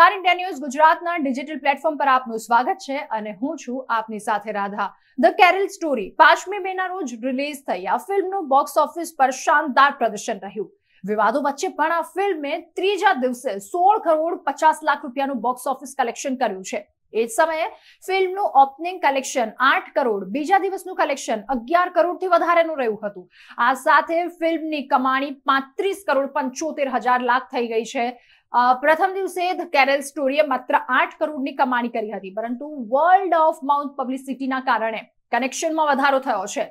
નમસ્કાર India news ગુજરાતના digital platform પર આપનું સ્વાગત છે અને હું છું આપની સાથે રાધા ધ કેરલ સ્ટોરી પાંચમી મેના રોજ રિલીઝ થઈ આ ફિલ્મનું બોક્સ ઓફિસ પર શાનદાર પ્રદર્શન રહ્યું વિવાદો વચ્ચે પણ આ ફિલ્મે ત્રીજા દિવસે સોળ કરોડ પચાસ લાખ રૂપિયાનું બોક્સ ઓફિસ કલેક્શન કર્યું છે એ જ સમયે ફિલ્મનું ઓપનિંગ કલેક્શન આઠ કરોડ બીજા દિવસનું કલેક્શન અગિયાર કરોડથી વધારેનું રહ્યું હતું આ સાથે ફિલ્મની કમાણી પાંત્રીસ કરોડ પંચોતેર હજાર લાખ થઈ ગઈ છે પ્રથમ દિવસે ધ કેરલ સ્ટોરીએ માત્ર આઠ કરોડની કમાણી કરી હતી પરંતુ વર્લ્ડ ઓફ માઉથ પબ્લિસિટીના કારણે કનેક્શનમાં વધારો થયો છે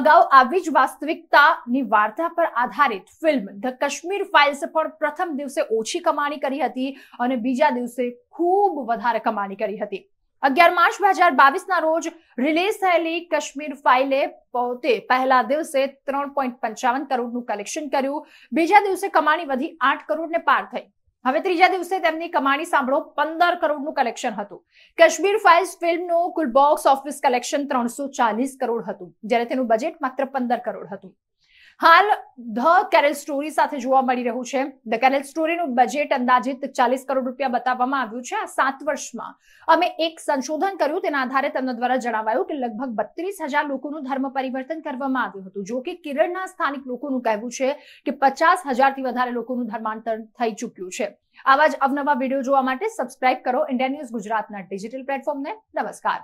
અગાઉ આવી જ વાસ્તવિકતાની વાર્તા પર આધારિત ફિલ્મ ધ કાશ્મીર ફાઇલ્સે પણ પ્રથમ દિવસે ઓછી કમાણી કરી હતી અને બીજા દિવસે ખૂબ વધારે કમાણી કરી હતી અગિયાર માર્ચ બે હજાર બાવીસના રોજ રિલીઝ થયેલી કાશ્મીર ફાઇલે પોતે પહેલા દિવસે ત્રણ પોઈન્ટ પંચાવન કરોડનું કલેક્શન કર્યું બીજા દિવસે કમાણી વધી આઠ કરોડને પાર થઈ હવે ત્રીજા દિવસે તેમની કમાણી સાંભળો પંદર કરોડનું કલેક્શન હતું કાશ્મીર ફાઇલ્સ ફિલ્મનું કુલ બોક્સ ઓફિસ કલેક્શન ત્રણસો ચાલીસ કરોડ હતું જ્યારે તેનું બજેટ માત્ર પંદર કરોડ હતું હાલ ધ કેરેલ સ્ટોરી સાથે જોવા મળી રહ્યું છે ધ કેરેલ સ્ટોરીનું બજેટ અંદાજિત ચાલીસ કરોડ રૂપિયા બતાવવામાં આવ્યું છે આ સાત વર્ષમાં અમે એક સંશોધન કર્યું તેના આધારે તેમના દ્વારા જણાવાયું કે લગભગ બત્રીસ હજાર લોકોનું ધર્મ પરિવર્તન કરવામાં આવ્યું હતું જો કે કેરળના સ્થાનિક લોકોનું કહેવું છે કે પચાસ હજારથી વધારે લોકોનું ધર્માંતર થઈ ચૂક્યું છે આવા જ અવનવા વિડીયો જોવા માટે સબસ્ક્રાઇબ કરો ઇન્ડિયા ન્યૂઝ ગુજરાતના ડિજિટલ પ્લેટફોર્મને નમસ્કાર